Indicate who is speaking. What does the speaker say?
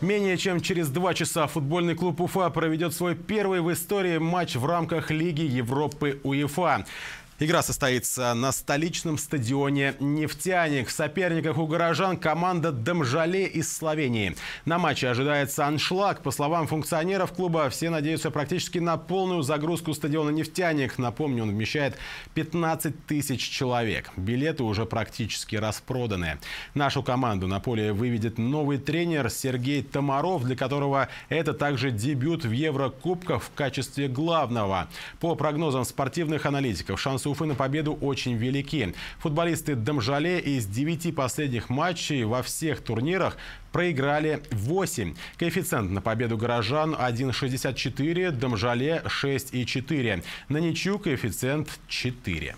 Speaker 1: Менее чем через два часа футбольный клуб Уфа проведет свой первый в истории матч в рамках Лиги Европы УЕФА. Игра состоится на столичном стадионе «Нефтяник». В соперниках у горожан команда «Домжале» из Словении. На матче ожидается аншлаг. По словам функционеров клуба, все надеются практически на полную загрузку стадиона «Нефтяник». Напомню, он вмещает 15 тысяч человек. Билеты уже практически распроданы. Нашу команду на поле выведет новый тренер Сергей Тамаров, для которого это также дебют в Еврокубках в качестве главного. По прогнозам спортивных аналитиков, шансы Уфы на победу очень велики. Футболисты Домжале из 9 последних матчей во всех турнирах проиграли 8. Коэффициент на победу горожан 1,64, Домжале 6,4. На ничью коэффициент 4.